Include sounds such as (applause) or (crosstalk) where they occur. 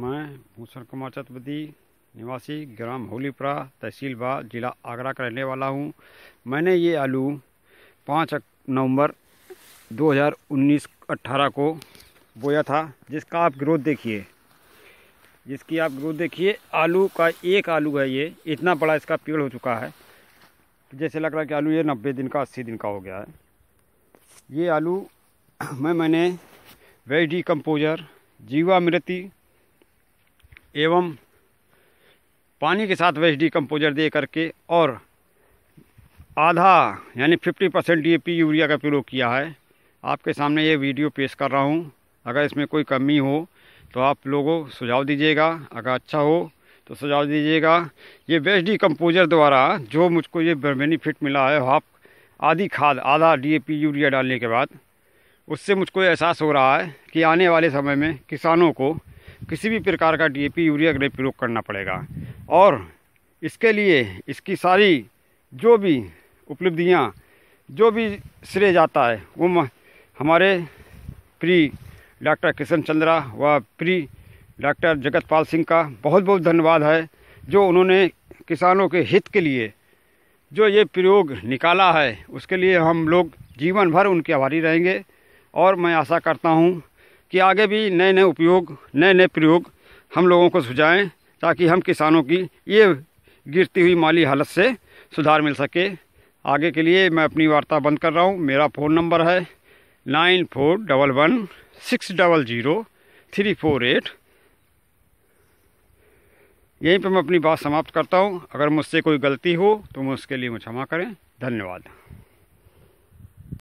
मैं भूषण कुमार चतुर्वेदी निवासी ग्राम होलीपुरा बा जिला आगरा का रहने वाला हूँ मैंने ये आलू पाँच नवंबर 2019-18 को बोया था जिसका आप ग्रोथ देखिए जिसकी आप ग्रोथ देखिए आलू का एक आलू है ये इतना बड़ा इसका पेड़ हो चुका है जैसे लग रहा है कि आलू ये नब्बे दिन का अस्सी दिन का हो गया है ये आलू (clears throat) मैं मैंने वेडी कंपोजर मृति एवं पानी के साथ वेस्ट डिकम्पोजर दे करके और आधा यानी 50 परसेंट डी यूरिया का प्रयोग किया है आपके सामने ये वीडियो पेश कर रहा हूँ अगर इसमें कोई कमी हो तो आप लोगों सुझाव दीजिएगा अगर अच्छा हो तो सुझाव दीजिएगा ये वेस्ट डिकम्पोजर द्वारा जो मुझको ये बेनिफिट मिला है हाफ आधी खाद आधा डी यूरिया डालने के बाद उससे मुझको एहसास हो रहा है कि आने वाले समय में किसानों को किसी भी प्रकार का डीएपी यूरिया का प्रयोग करना पड़ेगा और इसके लिए इसकी सारी जो भी उपलब्धियाँ जो भी श्रेय जाता है वो हमारे प्री डॉक्टर किशन चंद्रा व प्री डॉक्टर जगतपाल सिंह का बहुत बहुत धन्यवाद है जो उन्होंने किसानों के हित के लिए जो ये प्रयोग निकाला है उसके लिए हम लोग जीवन भर उनके आभारी रहेंगे और मैं आशा करता हूँ कि आगे भी नए नए उपयोग नए नए प्रयोग हम लोगों को सुझाएं ताकि हम किसानों की ये गिरती हुई माली हालत से सुधार मिल सके आगे के लिए मैं अपनी वार्ता बंद कर रहा हूँ मेरा फ़ोन नंबर है nine four double one six double zero three four eight यहीं पर मैं अपनी बात समाप्त करता हूँ अगर मुझसे कोई गलती हो तो मैं उसके लिए मुझे क्षमा करें धन्यवाद